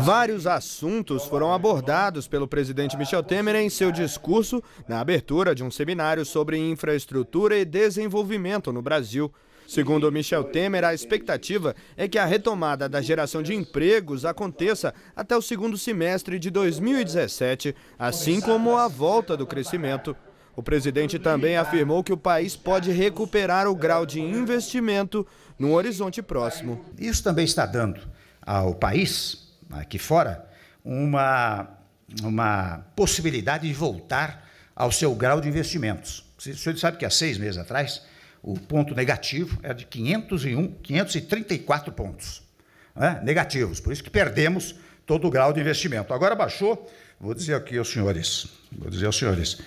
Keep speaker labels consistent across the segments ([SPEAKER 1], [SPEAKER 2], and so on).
[SPEAKER 1] Vários assuntos foram abordados pelo presidente Michel Temer em seu discurso na abertura de um seminário sobre infraestrutura e desenvolvimento no Brasil. Segundo Michel Temer, a expectativa é que a retomada da geração de empregos aconteça até o segundo semestre de 2017, assim como a volta do crescimento. O presidente também afirmou que o país pode recuperar o grau de investimento no horizonte próximo. Isso também está dando ao país
[SPEAKER 2] aqui fora, uma, uma possibilidade de voltar ao seu grau de investimentos. O senhor sabe que há seis meses atrás, o ponto negativo era de 501, 534 pontos né? negativos. Por isso que perdemos todo o grau de investimento. Agora baixou, vou dizer aqui aos senhores, vou dizer aos senhores,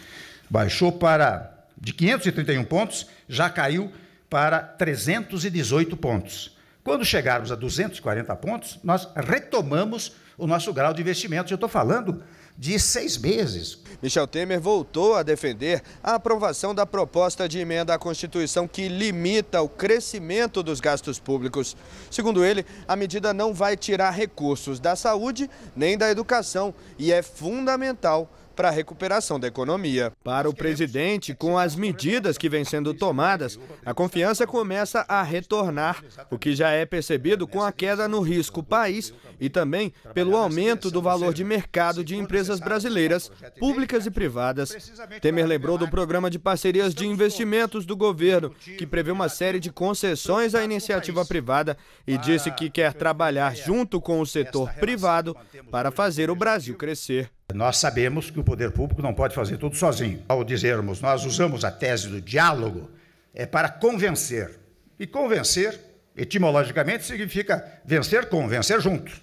[SPEAKER 2] baixou para de 531 pontos, já caiu para 318 pontos. Quando chegarmos a 240 pontos, nós retomamos
[SPEAKER 1] o nosso grau de investimento. Eu estou falando de seis meses. Michel Temer voltou a defender a aprovação da proposta de emenda à Constituição que limita o crescimento dos gastos públicos. Segundo ele, a medida não vai tirar recursos da saúde nem da educação e é fundamental para a recuperação da economia. Para o presidente, com as medidas que vêm sendo tomadas, a confiança começa a retornar, o que já é percebido com a queda no risco país e também pelo aumento do valor de mercado de empresas brasileiras, públicas e privadas. Temer lembrou do programa de parcerias de investimentos do governo, que prevê uma série de concessões à iniciativa privada e disse que quer trabalhar junto com o setor privado para fazer o Brasil crescer. Nós sabemos que o poder público não pode fazer tudo
[SPEAKER 2] sozinho. Ao dizermos, nós usamos a tese do diálogo, é para convencer. E convencer, etimologicamente, significa vencer com, vencer juntos.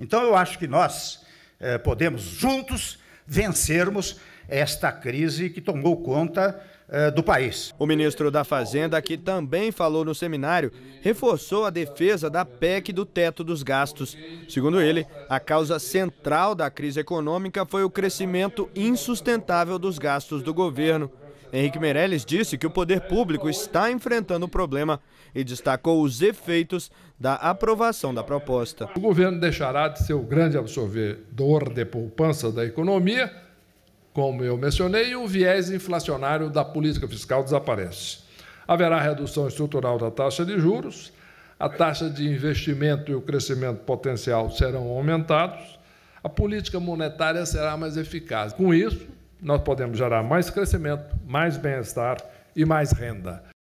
[SPEAKER 2] Então, eu acho que nós eh, podemos juntos vencermos esta
[SPEAKER 1] crise que tomou conta eh, do país. O ministro da Fazenda, que também falou no seminário, reforçou a defesa da PEC do teto dos gastos. Segundo ele, a causa central da crise econômica foi o crescimento insustentável dos gastos do governo. Henrique Meirelles disse que o poder público está enfrentando o problema
[SPEAKER 3] e destacou os efeitos da aprovação da proposta. O governo deixará de ser o grande absorvedor de poupança da economia como eu mencionei, o viés inflacionário da política fiscal desaparece. Haverá redução estrutural da taxa de juros, a taxa de investimento e o crescimento potencial serão aumentados, a política monetária será mais eficaz. Com isso, nós podemos gerar mais crescimento, mais bem-estar e mais renda.